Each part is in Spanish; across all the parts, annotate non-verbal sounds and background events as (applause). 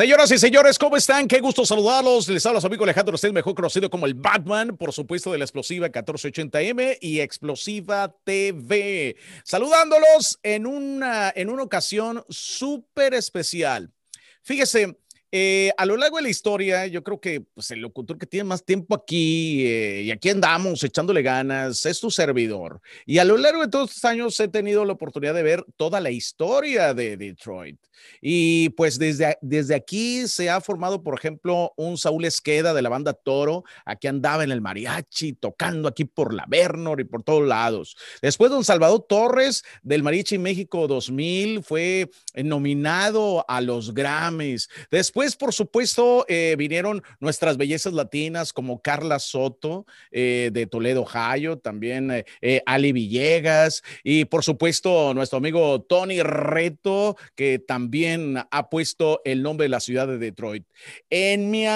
Señoras y señores, ¿cómo están? Qué gusto saludarlos. Les habla su amigo Alejandro usted mejor conocido como el Batman, por supuesto, de la explosiva 1480M y Explosiva TV. Saludándolos en una, en una ocasión súper especial. Fíjese, eh, a lo largo de la historia, yo creo que pues, el locutor que tiene más tiempo aquí eh, y aquí andamos echándole ganas es tu servidor. Y a lo largo de todos estos años he tenido la oportunidad de ver toda la historia de Detroit. Y pues desde, desde aquí se ha formado, por ejemplo, un Saúl Esqueda de la banda Toro, aquí andaba en el mariachi, tocando aquí por la Bernor y por todos lados. Después, don Salvador Torres del Mariachi México 2000 fue nominado a los Grammys. Después, Después, pues, por supuesto, eh, vinieron nuestras bellezas latinas como Carla Soto eh, de Toledo, Ohio, también eh, Ali Villegas y, por supuesto, nuestro amigo Tony Reto, que también ha puesto el nombre de la ciudad de Detroit. En mi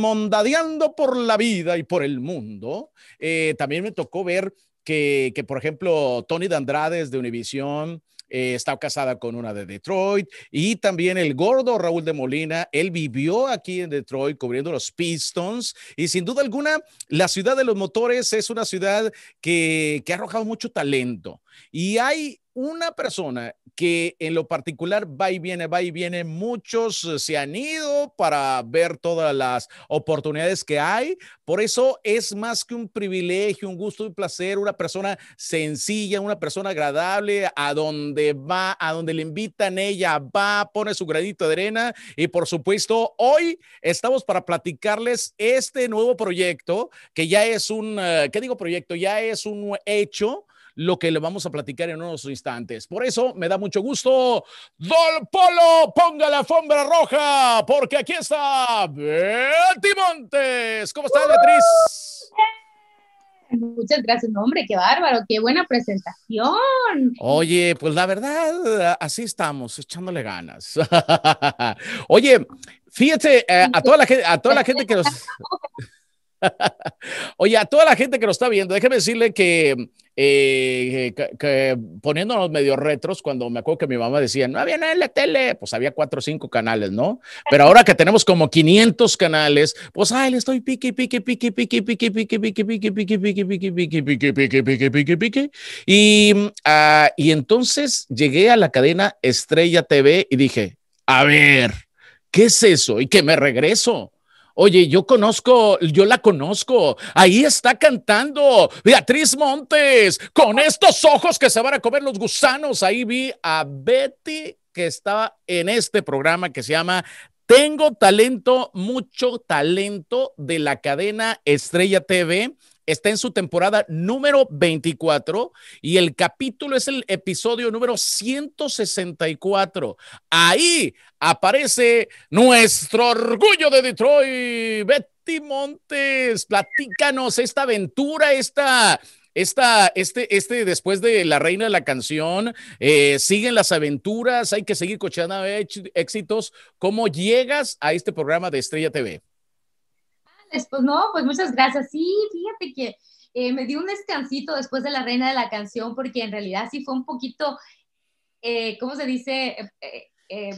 mondadeando por la vida y por el mundo, también me tocó ver que, por ejemplo, Tony de de Univisión, eh, estaba está casada con una de Detroit y también el gordo Raúl de Molina, él vivió aquí en Detroit cubriendo los Pistons y sin duda alguna la ciudad de los motores es una ciudad que, que ha arrojado mucho talento y hay una persona que en lo particular va y viene, va y viene, muchos se han ido para ver todas las oportunidades que hay. Por eso es más que un privilegio, un gusto y placer, una persona sencilla, una persona agradable, a donde va, a donde le invitan, ella va, pone su granito de arena. Y por supuesto, hoy estamos para platicarles este nuevo proyecto, que ya es un, eh, ¿qué digo proyecto? Ya es un hecho lo que le vamos a platicar en unos instantes. Por eso me da mucho gusto, Dol Polo, ponga la alfombra roja, porque aquí está Betty Montes. ¿Cómo estás, Beatriz? Muchas gracias, hombre, qué bárbaro, qué buena presentación. Oye, pues la verdad, así estamos, echándole ganas. (laughs) Oye, fíjate, eh, a toda la gente, a toda la gente que nos... (laughs) (laughs) Oye, a toda la gente que nos está viendo, déjeme decirle que poniéndonos medio retros, cuando me acuerdo que mi mamá decía, no había nada en la tele, pues había cuatro o cinco canales, ¿no? Pero ahora que tenemos como 500 canales, pues, ay, le estoy pique, pique, pique, pique, pique, pique, pique, pique, pique, pique, pique, pique, pique, pique, pique, pique, pique. Y, y entonces llegué a la cadena Estrella TV y dije, a ver, ¿qué es eso? Y que me regreso. Oye, yo conozco, yo la conozco. Ahí está cantando Beatriz Montes con estos ojos que se van a comer los gusanos. Ahí vi a Betty que estaba en este programa que se llama Tengo talento, mucho talento de la cadena Estrella TV está en su temporada número 24 y el capítulo es el episodio número 164. Ahí aparece nuestro orgullo de Detroit, Betty Montes. Platícanos esta aventura, esta... Esta, este, este, después de La Reina de la Canción, eh, siguen las aventuras, hay que seguir cochando eh, éxitos. ¿Cómo llegas a este programa de Estrella TV? Pues, pues no, pues muchas gracias. Sí, fíjate que eh, me dio un descansito después de la reina de la canción, porque en realidad sí fue un poquito, eh, ¿cómo se dice? Eh,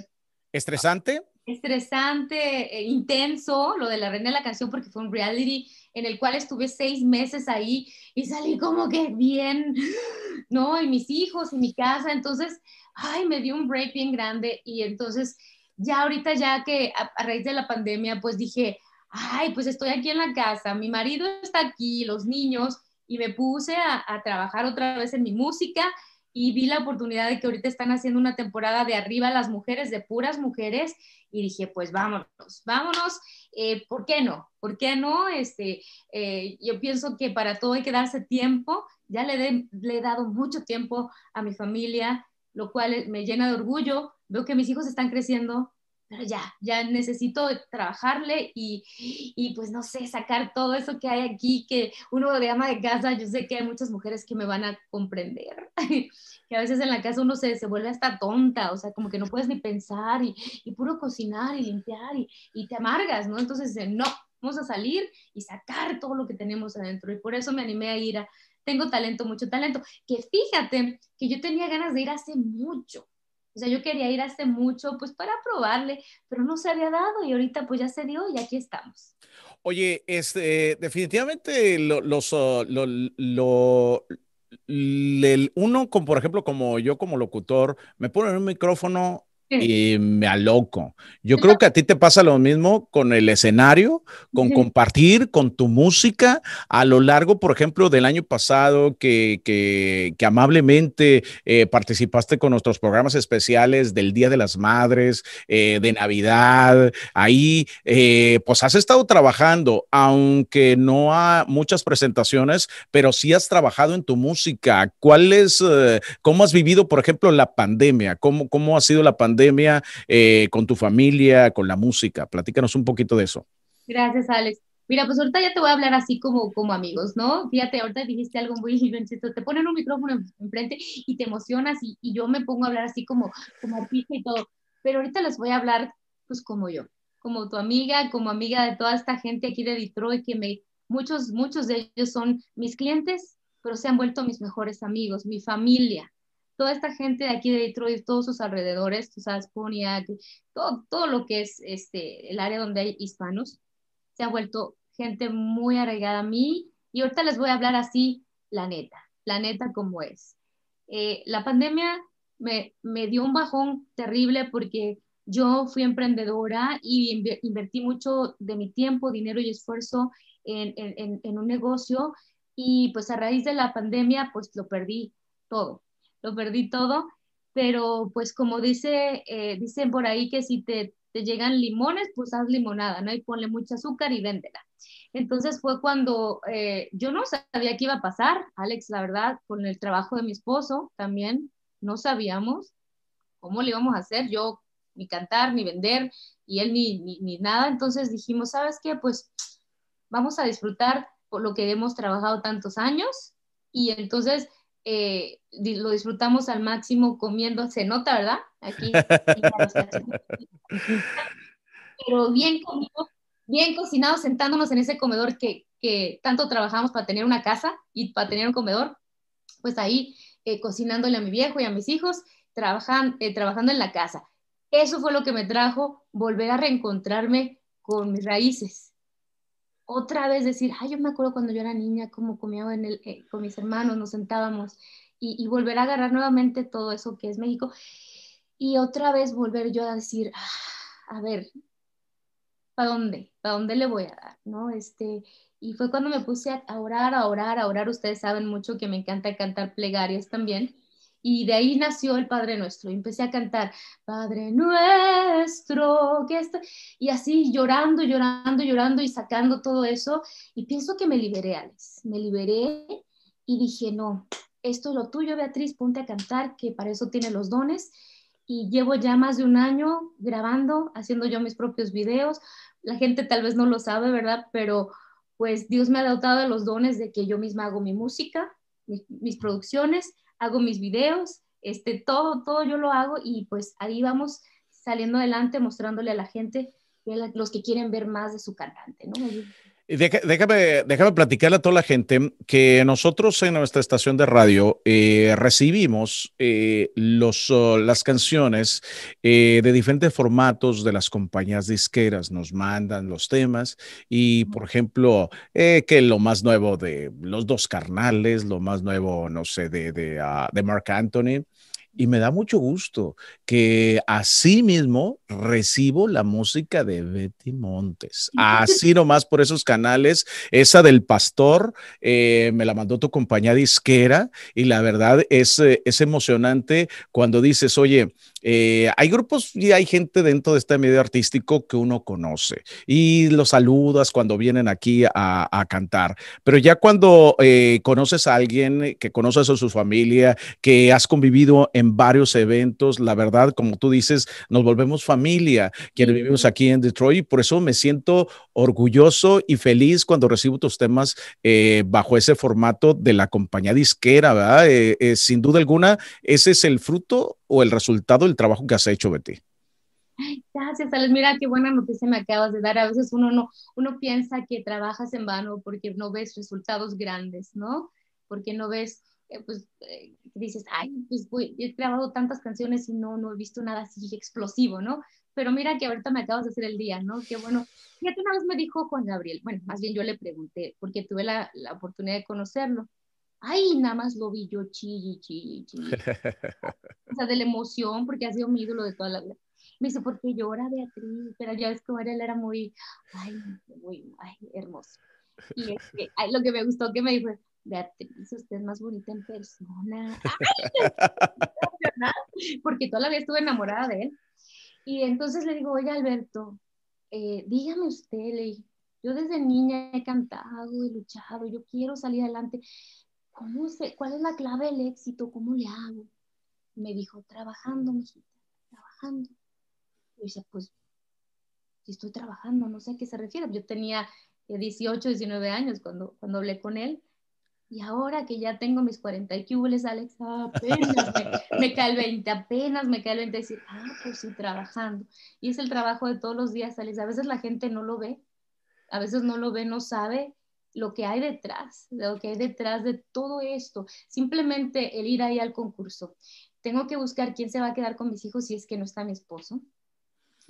¿Estresante? Estresante, intenso, lo de la reina de la canción, porque fue un reality en el cual estuve seis meses ahí y salí como que bien, ¿no? Y mis hijos y mi casa, entonces, ay, me dio un break bien grande y entonces ya ahorita ya que a raíz de la pandemia, pues dije, ay, pues estoy aquí en la casa, mi marido está aquí, los niños, y me puse a, trabajar otra vez en mi música y vi la oportunidad de que ahorita están haciendo una temporada de arriba las mujeres, de puras mujeres, y dije, pues vámonos, vámonos, eh, ¿por qué no? ¿Por qué no? Este, eh, yo pienso que para todo hay que darse tiempo, ya le, le he dado mucho tiempo a mi familia, lo cual eh, me llena de orgullo, veo que mis hijos están creciendo, ya, ya necesito trabajarle y, y, pues no sé, sacar todo eso que hay aquí, que uno de ama de casa, yo sé que hay muchas mujeres que me van a comprender, (laughs) que a veces en la casa uno se, se vuelve hasta tonta, o sea, como que no puedes ni pensar y, y puro cocinar y limpiar y, y te amargas, ¿no? Entonces, eh, no, vamos a salir y sacar todo lo que tenemos adentro. Y por eso me animé a ir a, tengo talento, mucho talento, que fíjate que yo tenía ganas de ir hace mucho o sea, yo quería ir hace mucho, pues para probarle, pero no se había dado y ahorita pues ya se dio y aquí estamos. Oye, este, definitivamente los, oh, lo, lo, uno, como, por ejemplo, como yo como locutor, me en un micrófono y me aloco. Yo creo que a ti te pasa lo mismo con el escenario, con compartir, con tu música. A lo largo, por ejemplo, del año pasado, que, que, amablemente eh, participaste con nuestros programas especiales del Día de las Madres, eh, de Navidad, ahí, eh, pues has estado trabajando, aunque no ha muchas presentaciones, pero sí has trabajado en tu música. ¿Cuál es, cómo has vivido, por ejemplo, la pandemia? ¿Cómo, cómo ha sido la pandemia? pandemia eh, con tu familia, con la música? Platícanos un poquito de eso. Gracias, Alex. Mira, pues ahorita ya te voy a hablar así como, como amigos, ¿no? Fíjate, ahorita dijiste algo muy (laughs) chistoso. Te ponen un micrófono enfrente y te emocionas y, yo me pongo a hablar así como, como artista y todo. Pero ahorita les voy a hablar pues como yo, como tu amiga, como amiga de toda esta gente aquí de Detroit que me, muchos, muchos de ellos son mis clientes, pero se han vuelto mis mejores amigos, mi familia toda esta gente de aquí de Detroit, todos sus alrededores, tú sabes, Pontiac, todo, lo que es este, el área donde hay hispanos, se ha vuelto gente muy arraigada a mí y ahorita les voy a hablar así, la neta, la neta como es. Eh, la pandemia me, me, dio un bajón terrible porque yo fui emprendedora y invertí mucho de mi tiempo, dinero y esfuerzo en, en un negocio y pues a raíz de la pandemia pues lo perdí todo lo perdí todo, pero pues como dice, eh, dicen por ahí que si te, llegan limones, pues haz limonada, ¿no? Y ponle mucho azúcar y véndela. Entonces fue cuando eh, yo no sabía qué iba a pasar, Alex, la verdad, con el trabajo de mi esposo también, no sabíamos cómo le íbamos a hacer, yo ni cantar, ni vender, y él ni, ni nada. Entonces dijimos, ¿sabes qué? Pues vamos a disfrutar por lo que hemos trabajado tantos años. Y entonces eh, lo disfrutamos al máximo comiendo, se nota, ¿verdad? Aquí. (laughs) Pero bien comido, bien cocinado sentándonos en ese comedor que, que tanto trabajamos para tener una casa y para tener un comedor, pues ahí eh, cocinándole a mi viejo y a mis hijos, trabajan, eh, trabajando en la casa. Eso fue lo que me trajo volver a reencontrarme con mis raíces otra vez decir, ay, yo me acuerdo cuando yo era niña, cómo comía en eh, con mis hermanos, nos sentábamos, y, volver a agarrar nuevamente todo eso que es México, y otra vez volver yo a decir, ah, a ver, ¿para dónde? ¿Para dónde le voy a dar? ¿No? Este, y fue cuando me puse a orar, a orar, a orar. Ustedes saben mucho que me encanta cantar plegarias también. Y de ahí nació el Padre Nuestro. Y empecé a cantar, Padre Nuestro, que esto. Y así llorando, llorando, llorando y sacando todo eso. Y pienso que me liberé, Alex. Me liberé y dije, no, esto es lo tuyo, Beatriz, ponte a cantar, que para eso tiene los dones. Y llevo ya más de un año grabando, haciendo yo mis propios videos. La gente tal vez no lo sabe, ¿verdad? Pero pues Dios me ha dotado de los dones de que yo misma hago mi música, mis producciones hago mis videos, este, todo, todo yo lo hago y pues ahí vamos saliendo adelante mostrándole a la gente los que quieren ver más de su cantante, Déjame, déjame platicarle a toda la gente que nosotros en nuestra estación de radio eh, recibimos eh, los, oh, las canciones eh, de diferentes formatos de las compañías disqueras. Nos mandan los temas y, por ejemplo, que lo más nuevo de Los Dos Carnales, lo más nuevo, no sé, de, de, ah, de Mark Anthony, y me da mucho gusto que así mismo recibo la música de Betty Montes. Así (laughs) nomás por esos canales. Esa del pastor eh, me la mandó tu compañía disquera y la verdad es, eh, es emocionante cuando dices, oye, eh, hay grupos y hay gente dentro de este medio artístico que uno conoce y los saludas cuando vienen aquí a, cantar, pero ya cuando eh, conoces a alguien que conoces a su familia, que has convivido en varios eventos, la verdad, como tú dices, nos volvemos familia, quienes vivimos aquí en Detroit, por eso me siento orgulloso y feliz cuando recibo tus temas eh, bajo ese formato de la compañía disquera, sin duda alguna, ese es el fruto o el resultado del trabajo que has hecho, Betty. Gracias, Alex. Mira qué buena noticia me acabas de dar. A veces uno no, uno piensa que trabajas en vano porque no ves resultados grandes, ¿no? Porque no ves, eh, pues, eh, dices, ay, pues voy, he grabado tantas canciones y no, no he visto nada así explosivo, ¿no? Pero mira que ahorita me acabas de hacer el día, ¿no? Qué bueno. Fíjate, una vez me dijo Juan Gabriel, bueno, más bien yo le pregunté, porque tuve la, la oportunidad de conocerlo ay, nada más lo vi yo chilli, chilli, chilli. (laughs) o sea, de la emoción, porque ha sido mi ídolo de toda la vida. Me dice, ¿por qué llora Beatriz? Pero ya ves que él era muy, ay, muy, ay, hermoso. Y es que, ay, lo que me gustó que me dijo, Beatriz, usted es más bonita en persona. ¡Ay! (laughs) Porque toda la vida estuve enamorada de él. Y entonces le digo, oye, Alberto, eh, dígame usted, le yo desde niña he cantado, he luchado, yo quiero salir adelante. ¿cómo ¿cuál es la clave del éxito? ¿Cómo le hago? Me dijo, trabajando, mijita, trabajando. yo decía, pues, si estoy trabajando, no sé a qué se refiere. Yo tenía 18, eh, 19 años cuando, cuando hablé con él. Y ahora que ya tengo mis 40 cubles, Alex, apenas me, me, cae el 20, apenas me cae el 20 decir, ah, pues sí, trabajando. Y es el trabajo de todos los días, Alex. A veces la gente no lo ve, a veces no lo ve, no sabe, lo que hay detrás, lo que hay detrás de todo esto. Simplemente el ir ahí al concurso. Tengo que buscar quién se va a quedar con mis hijos si es que no está mi esposo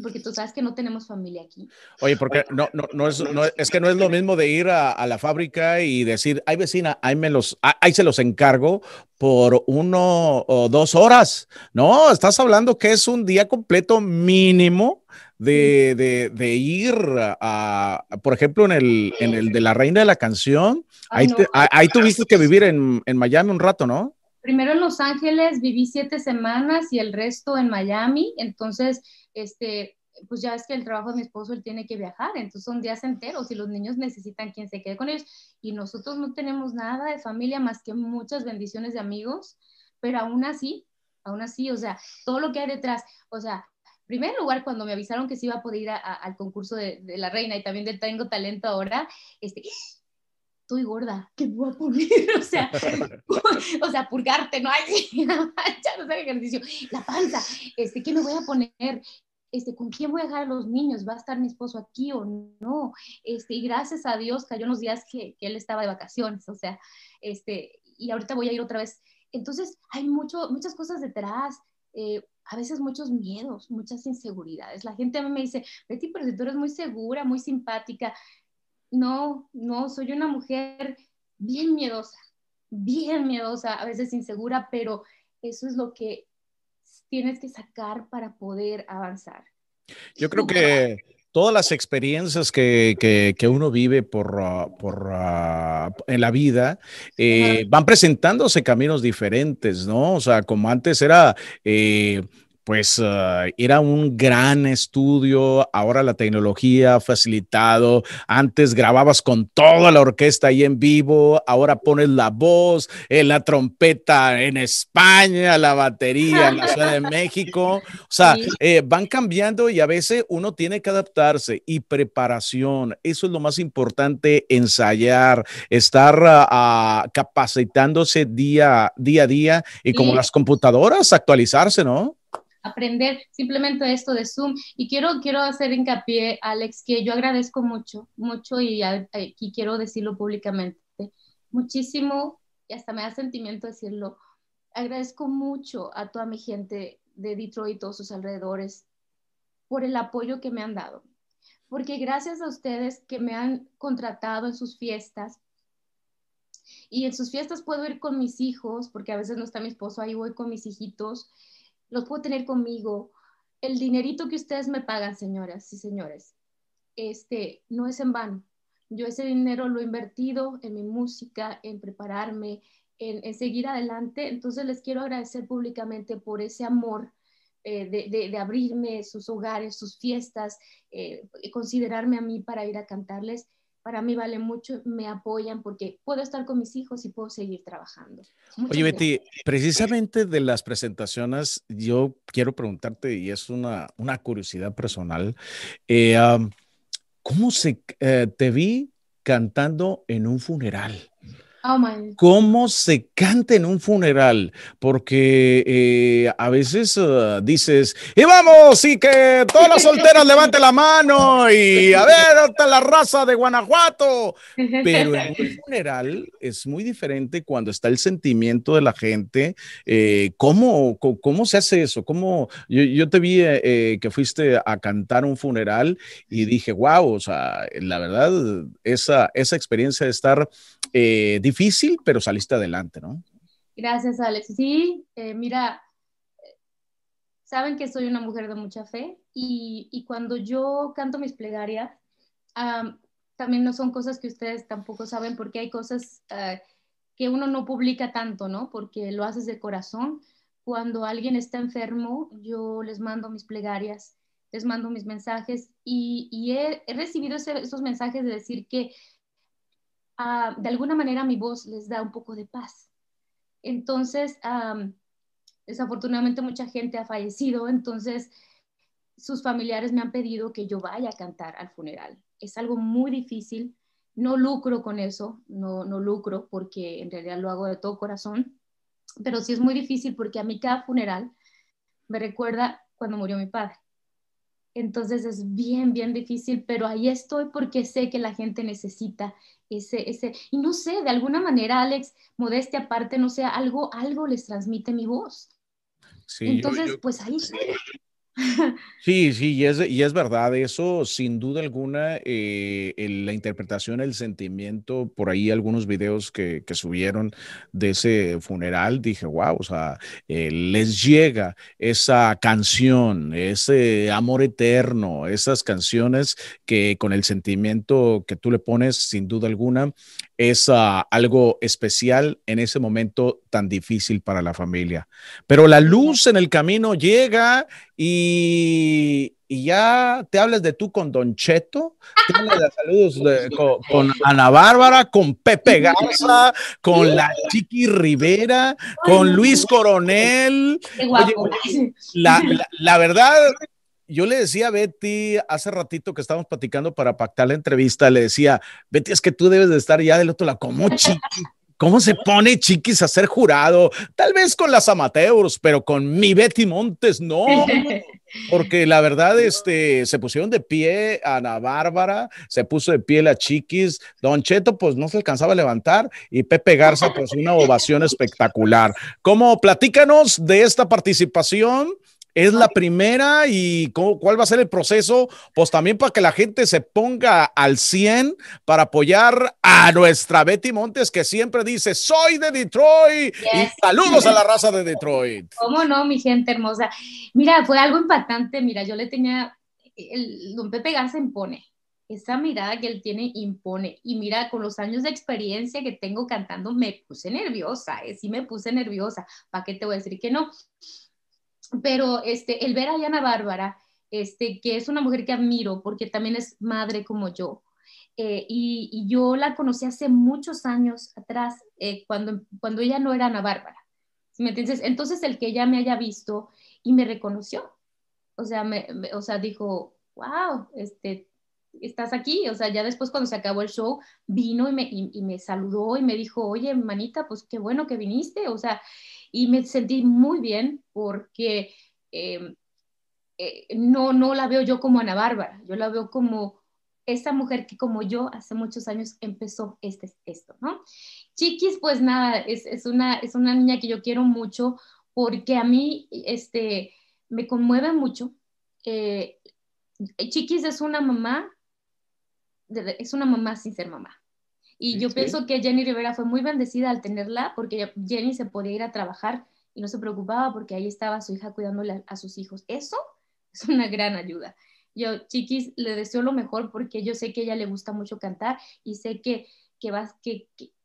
porque tú sabes que no tenemos familia aquí. Oye, porque no, no, no, es, es, que no es lo mismo de ir a, la fábrica y decir, ay vecina, ahí, me los, ahí se los encargo por uno o dos horas. No, estás hablando que es un día completo mínimo de, de, ir a, por ejemplo, en el, en el de la reina de la canción. ahí, tuviste que vivir en, en Miami un rato, ¿no? Primero en Los Ángeles viví siete semanas y el resto en Miami. Entonces, este, pues ya es que el trabajo de mi esposo, él tiene que viajar, entonces son días enteros y los niños necesitan quien se quede con ellos. Y nosotros no tenemos nada de familia más que muchas bendiciones de amigos, pero aún así, aún así, o sea, todo lo que hay detrás, o sea, en primer lugar, cuando me avisaron que se iba a poder ir al concurso de, de, la reina y también del Tengo Talento ahora, este, estoy gorda, ¿qué me voy a poner? O sea, (laughs) o sea purgarte, no hay, sé qué ejercicio, la panza, este, ¿qué me voy a poner? Este, ¿con quién voy a dejar a los niños? ¿Va a estar mi esposo aquí o no? Este, y gracias a Dios cayó unos días que, él estaba de vacaciones, o sea, este, y ahorita voy a ir otra vez. Entonces, hay mucho, muchas cosas detrás, eh, a veces muchos miedos, muchas inseguridades. La gente a mí me dice, Betty, pero si tú eres muy segura, muy simpática, no, no, soy una mujer bien miedosa, bien miedosa, a veces insegura, pero eso es lo que tienes que sacar para poder avanzar. Yo creo que todas las experiencias que, uno vive por, ah, por ah, en la vida eh, van presentándose caminos diferentes, ¿no? O sea, como antes era... Eh, pues ah, era un gran estudio, ahora la tecnología ha facilitado, antes grababas con toda la orquesta ahí en vivo, ahora pones la voz, en eh, la trompeta en España, la batería en la Ciudad de México, o sea, eh, van cambiando y a veces uno tiene que adaptarse y preparación, eso es lo más importante, ensayar, estar ah, capacitándose día, a día y como las computadoras, actualizarse, ¿no? aprender simplemente esto de Zoom. Y quiero, quiero hacer hincapié, Alex, que yo agradezco mucho, mucho y aquí eh, quiero decirlo públicamente, muchísimo, y hasta me da sentimiento decirlo, agradezco mucho a toda mi gente de Detroit y todos sus alrededores por el apoyo que me han dado. Porque gracias a ustedes que me han contratado en sus fiestas, y en sus fiestas puedo ir con mis hijos, porque a veces no está mi esposo, ahí voy con mis hijitos, los puedo tener conmigo. El dinerito que ustedes me pagan, señoras y señores, este, no es en vano. Yo ese dinero lo he invertido en mi música, en prepararme, en, seguir adelante. Entonces les quiero agradecer públicamente por ese amor eh, de, abrirme sus hogares, sus fiestas, eh, considerarme a mí para ir a cantarles para mí vale mucho, me apoyan porque puedo estar con mis hijos y puedo seguir trabajando. Oye, Betty, precisamente de las presentaciones, yo quiero preguntarte, y es una, curiosidad personal, eh, ¿cómo se, eh, te vi cantando en un funeral? cómo se canta en un funeral, porque eh, a veces eh, dices, y vamos, y que todas las solteras levanten la mano, y a ver, hasta la raza de Guanajuato. Pero en un (laughs) funeral es muy diferente cuando está el sentimiento de la gente. Eh, ¿cómo, ¿Cómo se hace eso? ¿Cómo? Yo, te vi que fuiste a cantar un funeral y dije, wow, o sea, la verdad, esa, esa experiencia de estar difícil, pero saliste adelante, ¿no? Gracias, Alex. Sí, eh, mira, saben que soy una mujer de mucha fe y, y cuando yo canto mis plegarias, también no son cosas que ustedes tampoco saben porque hay cosas eh, que uno no publica tanto, ¿no? Porque lo haces de corazón. Cuando alguien está enfermo, yo les mando mis plegarias, les mando mis mensajes y, y he, recibido esos mensajes de decir que Ah, de alguna manera mi voz les da un poco de paz. Entonces, desafortunadamente mucha gente ha fallecido, entonces sus familiares me han pedido que yo vaya a cantar al funeral. Es algo muy difícil, no lucro con eso, no, no lucro porque en realidad lo hago de todo corazón, pero sí es muy difícil porque a mí cada funeral me recuerda cuando murió mi padre. Entonces es bien, bien difícil, pero ahí estoy porque sé que la gente necesita ese, ese, y no sé, de alguna manera, Alex, modestia aparte, no sé, algo, algo les transmite mi voz. Sí, Entonces, pues ahí. (laughs) Sí, sí, y es, y es verdad, eso sin duda alguna, eh, la interpretación, el sentimiento, por ahí algunos videos que, subieron de ese funeral, dije, wow, o sea, eh, les llega esa canción, ese amor eterno, esas canciones que con el sentimiento que tú le pones, sin duda alguna, es ah, algo especial en ese momento tan difícil para la familia. Pero la luz en el camino llega y, ya te hables de tú con Don Cheto, (laughs) con, Ana Bárbara, con Pepe Garza, con la Chiqui Rivera, con Luis Coronel. (laughs) la, la verdad, yo le decía a Betty hace ratito que estábamos platicando para pactar la entrevista, le decía, Betty, es que tú debes de estar ya del otro lado, como chiqui ¿Cómo se pone Chiquis a ser jurado? Tal vez con las amateurs, pero con mi Betty Montes no. (laughs) Porque la verdad, este, se pusieron de pie a Ana Bárbara, se puso de pie la Chiquis, Don Cheto, pues no se alcanzaba a levantar y Pepe Garza, pues una ovación espectacular. ¿Cómo platícanos de esta participación? es la primera y cuál va a ser el proceso, pues también para que la gente se ponga al 100 para apoyar a nuestra Betty Montes que siempre dice, soy de Detroit y saludos a la (laughs) raza de Detroit. ¿Cómo no, mi gente hermosa? Mira, fue algo impactante, mira, yo le tenía, el, don Pepe Garza impone, esa mirada que él tiene impone. Y mira, con los años de experiencia que tengo cantando, me puse nerviosa, eh, sí me puse nerviosa, ¿para qué te voy a decir que no? pero este, el ver a Diana Bárbara, este, que es una mujer que admiro porque también es madre como yo, eh, y, yo la conocí hace muchos años atrás, eh, cuando, cuando ella no era Ana Bárbara. ¿Me entiendes? Entonces el que ella me haya visto y me reconoció, o sea, me, o sea dijo, wow, este, estás aquí. O sea, ya después cuando se acabó el show, vino y me, y me saludó y me dijo, oye, manita, pues qué bueno que viniste. O sea, y me sentí muy bien porque em, eh, no, no la veo yo como Ana Bárbara, yo la veo como esta mujer que como yo hace muchos años empezó este, esto, ¿no? Chiquis, pues nada, es, es, una, es una niña que yo quiero mucho porque a mí este, me conmueve mucho. Eh, Chiquis es una mamá, es una mamá sin ser mamá. Y yo pienso que Jenny Rivera fue muy bendecida al tenerla porque Jenny se podía ir a trabajar y no se preocupaba porque ahí estaba su hija cuidándole a, sus hijos. Eso (laughs) es una gran ayuda. Yo, chiquis, le deseo lo mejor porque yo sé que a ella le gusta mucho cantar y sé que, que,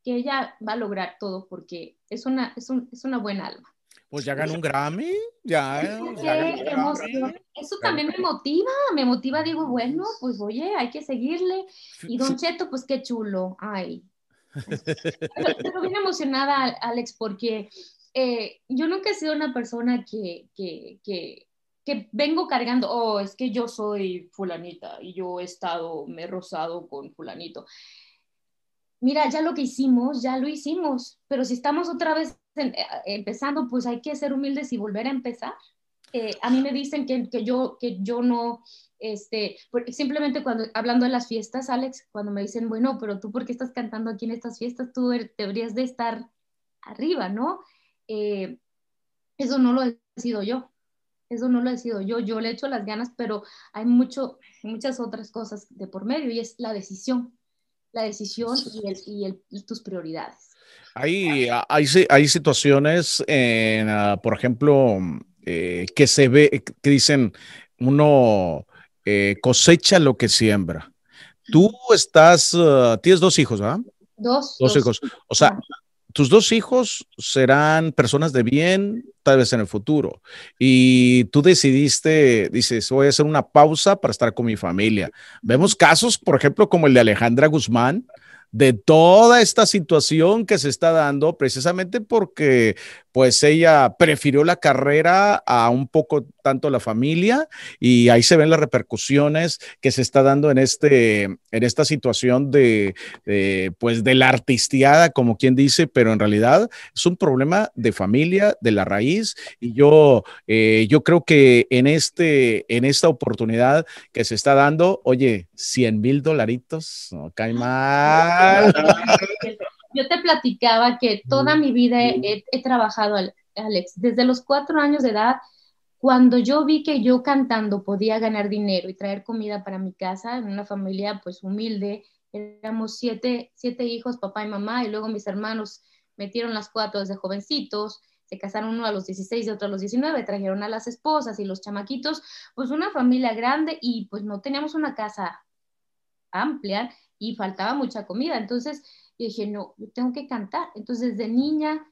ella va a lograr todo porque es una, es, es una buena alma pues ya ganó un Grammy, ya. Eso también me pues motiva, me motiva, digo, bueno, pues oye, hay que seguirle. Y Don Cheto, pues qué chulo, ay. (laughs) Estoy bien emocionada, Alex, porque eh, yo nunca he sido una persona que, que, que, que, vengo cargando, oh, es que yo soy fulanita y yo he estado, me he rozado con fulanito. Mira, ya lo que hicimos, ya lo hicimos, pero si estamos otra vez eh, eh, empezando, pues hay que ser humildes y volver a empezar. Eh, a mí me dicen que, que, yo, que yo no, este, simplemente cuando, hablando de las fiestas, Alex, cuando me dicen, bueno, pero tú por qué estás cantando aquí en estas fiestas, tú er, deberías de estar arriba, ¿no? eso no lo he sido yo, eso no lo he sido yo, yo le echo las ganas, pero hay mucho, muchas otras cosas de por medio y es la decisión, la decisión y, el, y el, y tus prioridades. Hay, hay, situaciones, ah, por ejemplo, mm, eh, que se ve, eh, que dicen, uno eh, cosecha lo que siembra. Tú estás, ah, tienes dos hijos, ¿verdad? Dos. Dos, hijos. O sea, tus dos hijos serán personas de bien, tal vez en el futuro. Y tú decidiste, dices, voy a hacer una pausa para estar con mi familia. Vemos casos, por ejemplo, como el de Alejandra Guzmán, de toda esta situación que se está dando precisamente porque pues ella prefirió la carrera a un poco tanto la familia y ahí se ven las repercusiones que se está dando en este en esta situación de, pues de la artistiada como quien dice pero en realidad es un problema de familia de la raíz y yo eh, yo creo que en este en esta oportunidad que se está dando oye 100 mil dolaritos no cae más yo te platicaba que toda mi vida he, trabajado, Alex, desde los cuatro años de edad, cuando yo vi que yo cantando podía ganar dinero y traer comida para mi casa, en una familia pues humilde, éramos siete, siete hijos, papá y mamá, y luego mis hermanos metieron las cuatro desde jovencitos, se casaron uno a los 16 y otro a los 19, trajeron a las esposas y los chamaquitos, pues una familia grande y pues no teníamos una casa ampliar y faltaba mucha comida. Entonces dije, no, yo tengo que cantar. Entonces de niña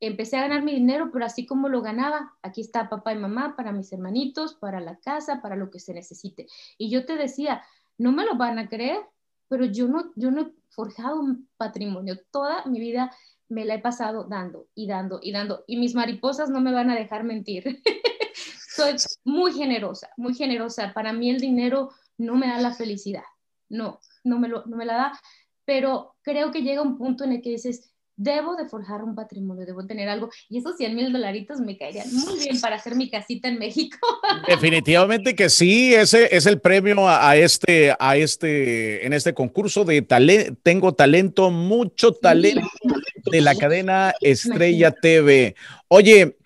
empecé a ganar mi dinero, pero así como lo ganaba, aquí está papá y mamá para mis hermanitos, para la casa, para lo que se necesite. Y yo te decía, no me lo van a creer, pero yo no, yo no he forjado un patrimonio. Toda mi vida me la he pasado dando y dando y dando. Y mis mariposas no me van a dejar mentir. (laughs) Soy muy generosa, muy generosa. Para mí el dinero no me da la felicidad no, no me, me la da, pero creo que llega un punto en el que dices, debo de forjar un patrimonio, debo tener algo, y esos 100 mil dolaritos me caerían muy bien para hacer mi casita en México. (laughs) Definitivamente que sí, ese es el premio este, a este, en este concurso de talento, tengo talento, mucho talento de la cadena Estrella TV. Oye,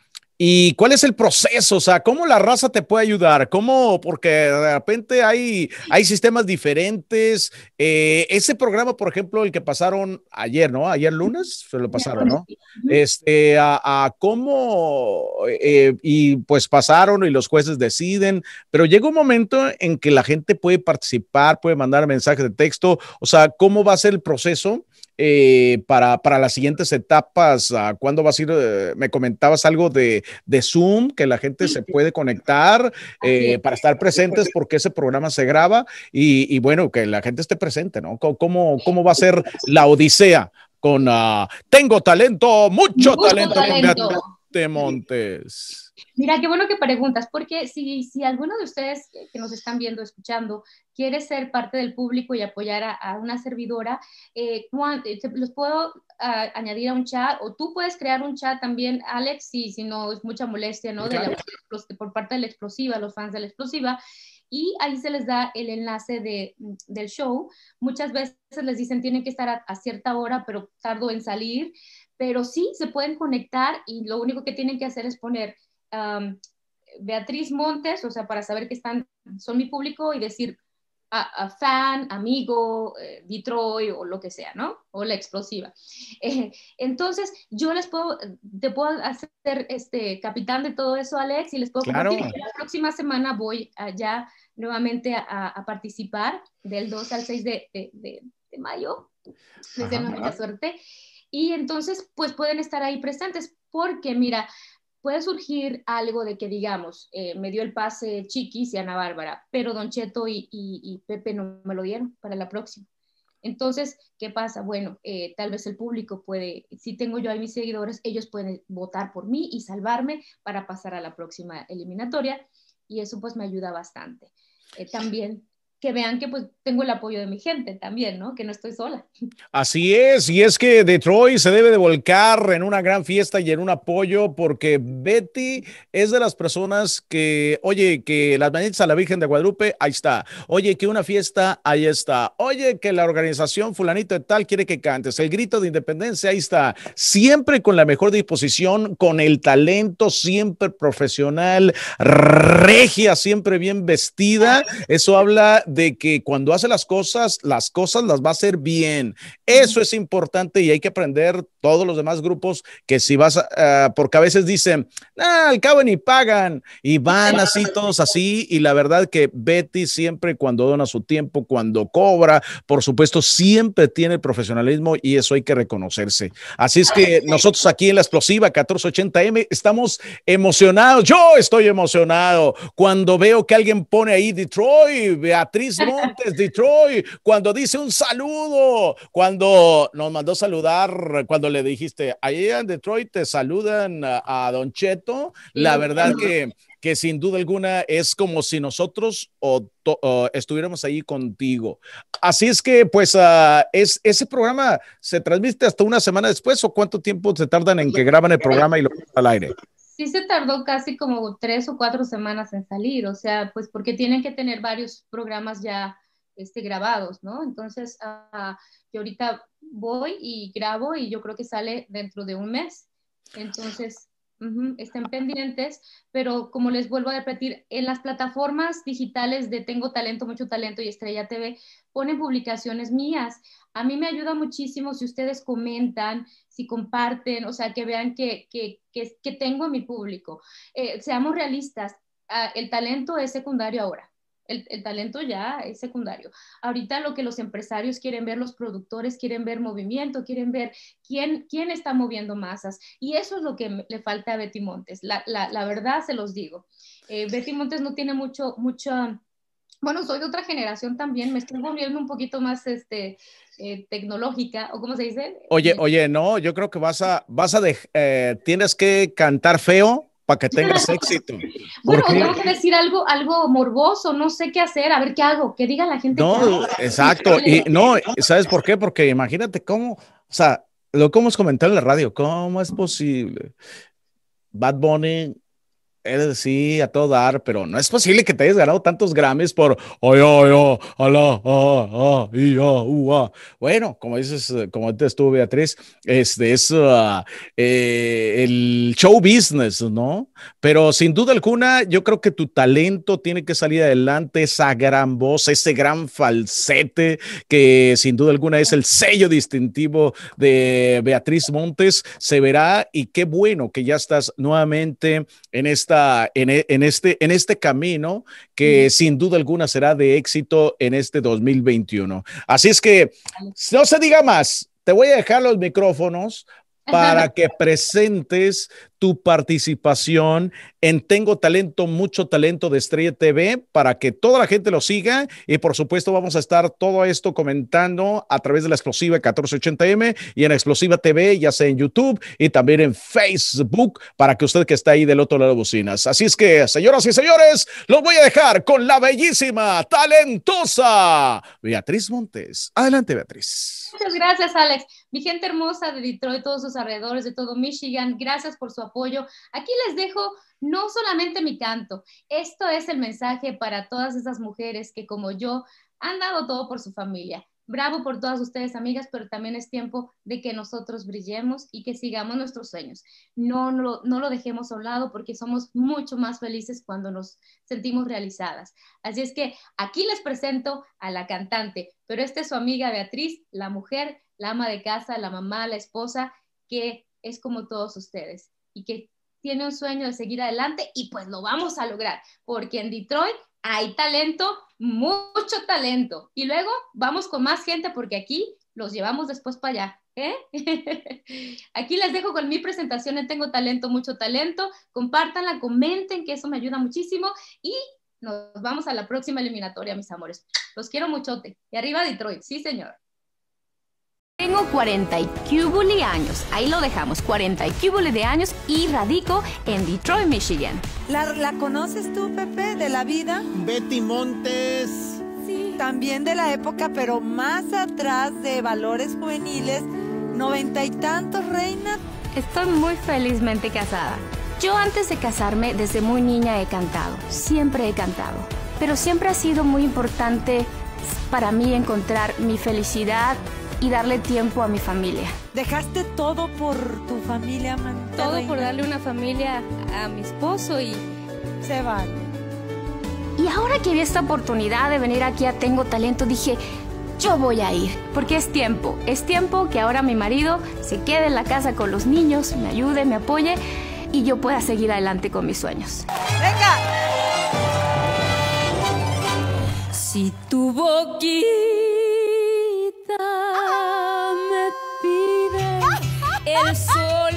¿Y cuál es el proceso? O sea, ¿cómo la raza te puede ayudar? ¿Cómo? Porque de repente hay, hay sistemas diferentes. Eh, ese programa, por ejemplo, el que pasaron ayer, ¿no? Ayer lunes se lo pasaron, ¿no? Este, a, cómo, eh, y pues pasaron y los jueces deciden, pero llega un momento en que la gente puede participar, puede mandar mensajes de texto. O sea, ¿cómo va a ser el proceso? Eh, para, las siguientes etapas? Ah, cuando vas a ir? Eh, me comentabas algo de, Zoom, que la gente se puede conectar eh, para estar presentes porque ese programa se graba y, bueno, que la gente esté presente, ¿no? ¿Cómo, va a ser la odisea con ah, Tengo talento, mucho, talento, de Montes? Mira, qué bueno que preguntas, porque si, si alguno de ustedes que nos están viendo, escuchando, quiere ser parte del público y apoyar a, una servidora, eh, eh los puedo ah, añadir a un chat o tú puedes crear un chat también, Alex, si, no es mucha molestia, ¿no? De por parte de la explosiva, los fans de la explosiva y ahí se les da el enlace de, del show. Muchas veces les dicen tienen que estar a, a, cierta hora, pero tardo en salir, pero sí se pueden conectar y lo único que tienen que hacer es poner Beatriz Montes, o sea, para saber que están, son mi público y decir a, fan, amigo, eh, Detroit o lo que sea, ¿no? O la explosiva. (laughs) Eh, entonces, yo les puedo, te puedo hacer este capitán de todo eso, Alex, y les puedo decir que La próxima semana voy allá nuevamente a, participar del 2 al 6 de, de, de, mayo. Les mucha suerte. Y entonces, pues pueden estar ahí presentes, porque mira, puede surgir algo de que digamos, eh, me dio el pase Chiquis y Ana Bárbara, pero Don Cheto y, Pepe no me lo dieron para la próxima. Entonces, ¿qué pasa? Bueno, eh, tal vez el público puede, si tengo yo a mis seguidores, ellos pueden votar por mí y salvarme para pasar a la próxima eliminatoria y eso pues me ayuda bastante. Eh, también que vean que pues tengo el apoyo de mi gente también, ¿no? Que no estoy sola. Así es, y es que Detroit se debe de volcar en una gran fiesta y en un apoyo porque Betty es de las personas que, oye, que las manitas a la Virgen de Guadalupe, ahí está. Oye, que una fiesta, ahí está. Oye, que la organización fulanito de tal quiere que cantes. El grito de independencia, ahí está. Siempre con la mejor disposición, con el talento, siempre profesional, regia, siempre bien vestida. Eso habla de que cuando hace las cosas, las cosas las va a hacer bien. Eso es importante y hay que aprender todos los demás grupos que si vas, porque a veces dicen, ah, al cabo ni pagan y van así todos así. Y la verdad que Betty siempre cuando dona su tiempo, cuando cobra, por supuesto, siempre tiene el profesionalismo y eso hay que reconocerse. Así es que nosotros aquí en la explosiva 1480M estamos emocionados. Yo estoy emocionado cuando veo que alguien pone ahí Detroit, Beatriz. Beatriz Montes, Detroit, cuando dice un saludo, cuando nos mandó saludar, cuando le dijiste, allá en Detroit te saludan a, Don Cheto, la verdad que que sin duda alguna es como si nosotros o, estuviéramos ahí contigo. Así es que, pues, ah, es, ese programa se transmite hasta una semana después o cuánto tiempo se tardan en que graban el programa y lo ponen al aire sí se tardó casi como tres o cuatro semanas en salir, o sea, pues porque tienen que tener varios programas ya este, grabados, ¿no? Entonces, ah, yo ahorita voy y grabo y yo creo que sale dentro de un mes. Entonces, estén pendientes, pero como les vuelvo a repetir, en las plataformas digitales de Tengo Talento, Mucho Talento y Estrella TV ponen publicaciones mías. A mí me ayuda muchísimo si ustedes comentan, si comparten, o sea, que vean que, que, que, tengo a mi público. Eh, seamos realistas, ah, el talento es secundario ahora. El, talento ya es secundario. Ahorita lo que los empresarios quieren ver, los productores quieren ver movimiento, quieren ver quién, quién está moviendo masas. Y eso es lo que le falta a Betty Montes. La, verdad se los digo. Eh, Betty Montes no tiene mucho, mucho. Bueno, soy de otra generación también, me estoy volviendo un poquito más este, eh, tecnológica, o cómo se dice. Oye, eh, oye, no, yo creo que vas a, vas a, de, tienes que cantar feo para que tengas éxito. Bueno, tengo que decir algo, algo morboso, no sé qué hacer, a ver qué hago, que diga la gente. No, exacto, y no, ¿sabes por qué? Porque imagínate cómo, o sea, lo que hemos comentar en la radio, ¿cómo es posible? Bad Bunny sí, a todo dar, pero no es posible que te hayas ganado tantos Grammys por Bueno, como dices, eh, como antes estuvo Beatriz, este es ah, eh, el show business, ¿no? Pero sin duda alguna, yo creo que tu talento tiene que salir adelante, esa gran voz, ese gran falsete, que sin duda alguna es el sello distintivo de Beatriz Montes, se verá y qué bueno que ya estás nuevamente en este e, en, este, en este camino que sin duda alguna será de éxito en este 2021. Así es que no se diga más. Te voy a dejar los micrófonos para (laughs) que presentes tu participación en Tengo Talento, Mucho Talento de Estrella TV, para que toda la gente lo siga. Y por supuesto, vamos a estar todo esto comentando a través de la explosiva 1480M y en Explosiva TV, ya sea en YouTube y también en Facebook, para que usted que está ahí del otro lado de bocinas. Así es que, señoras y señores, los voy a dejar con la bellísima, talentosa Beatriz Montes. Adelante, Beatriz. Muchas gracias, Alex mi gente hermosa de Detroit, todos sus alrededores, de todo Michigan, gracias por su apoyo. Aquí les dejo no solamente mi canto, esto es el mensaje para todas esas mujeres que como yo han dado todo por su familia. Bravo por todas ustedes, amigas, pero también es tiempo de que nosotros brillemos y que sigamos nuestros sueños. No, no, lo dejemos a un lado porque somos mucho más felices cuando nos sentimos realizadas. Así es que aquí les presento a la cantante, pero esta es su amiga Beatriz, la mujer, la ama de casa, la mamá, la esposa, que es como todos ustedes y que tiene un sueño de seguir adelante y pues lo vamos a lograr, porque en Detroit hay talento, mucho talento. Y luego vamos con más gente porque aquí los llevamos después para allá. ¿eh? (laughs) aquí les dejo con mi presentación Tengo Talento, mucho talento. Compártanla, comenten, que eso me ayuda muchísimo. Y nos vamos a la próxima eliminatoria, mis amores. Los quiero muchote. Y arriba Detroit, sí, señor. Tengo 40 cubuli años, ahí lo dejamos, 40 y de años y radico en Detroit, Michigan. ¿La, ¿La, conoces tú, Pepe, de la vida? Betty Montes. Sí. También de la época, pero más atrás de valores juveniles, noventa y tantos, reina. Estoy muy felizmente casada. Yo antes de casarme, desde muy niña he cantado, siempre he cantado, pero siempre ha sido muy importante para mí encontrar mi felicidad y darle tiempo a mi familia. ¿Dejaste todo por tu familia, Todo por darle una familia a mi esposo y... Se va Y ahora que vi esta oportunidad de venir aquí a Tengo Talento, dije, yo voy a ir, porque es tiempo, es tiempo que ahora mi marido se quede en la casa con los niños, me ayude, me apoye y yo pueda seguir adelante con mis sueños. ¡Venga! Si tu boquita Eu (laughs) sou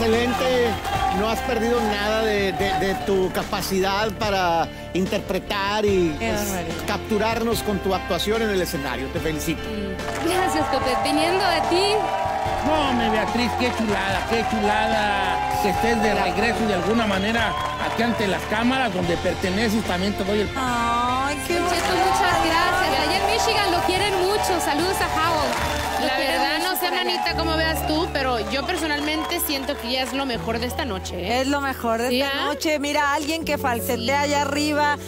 excelente, no has perdido nada de, tu capacidad para interpretar y pues, capturarnos con tu actuación en el escenario. Te felicito. Gracias, Copet. Viniendo de ti. No, mi Beatriz, qué chulada, qué chulada que estés de regreso de alguna manera aquí ante las cámaras donde perteneces. También te el... Ay, qué muchas gracias. Ayer en Michigan lo quieren mucho. Saludos a Howell. La verdad, Manita, veas tú, pero yo personalmente siento que ya es lo mejor de esta noche. ¿eh? Es lo mejor de esta ah? noche. Mira, alguien que falsetea allá arriba.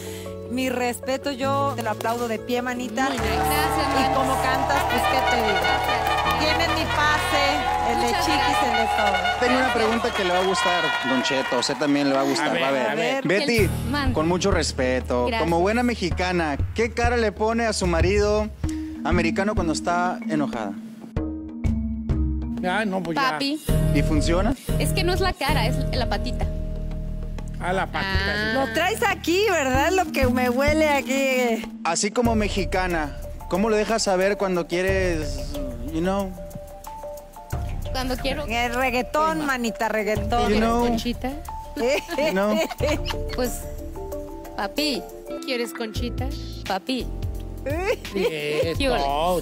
Mi respeto, yo te lo aplaudo de pie, manita. Y como cantas, pues que te digo. Tienes mi pase, el de chiquis, el de todo. Tengo una pregunta que le va a gustar, Don Cheto. A usted también le va a gustar. A ver, Betty, con mucho respeto, como buena mexicana, ¿qué cara le pone a su marido americano cuando está enojada? no, pues Papi. ¿Y funciona? Es que no es la cara, es la patita. Ah, la patita. Lo traes aquí, ¿verdad? Lo que me huele aquí. Así como mexicana, ¿cómo lo dejas saber cuando quieres, you know? Cuando quiero... Eh, reggaetón, pues, manita, reggaetón. ¿Quieres conchita? You Pues, papi, ¿quieres conchita? Papi. Eh,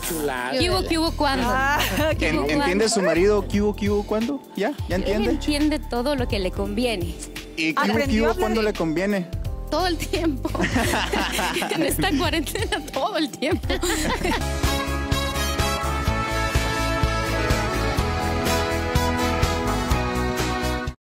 chulada. ¿Qué hubo, qué hubo, cuándo? Ah, ¿Entiende su marido qué hubo, qué hubo, cuándo? ¿Ya? ¿Ya entiende? entiende todo lo que le conviene. ¿Y qué hubo, qué hubo, cuándo le conviene? Todo el tiempo. (laughs) (laughs) en esta cuarentena, todo el tiempo. (laughs)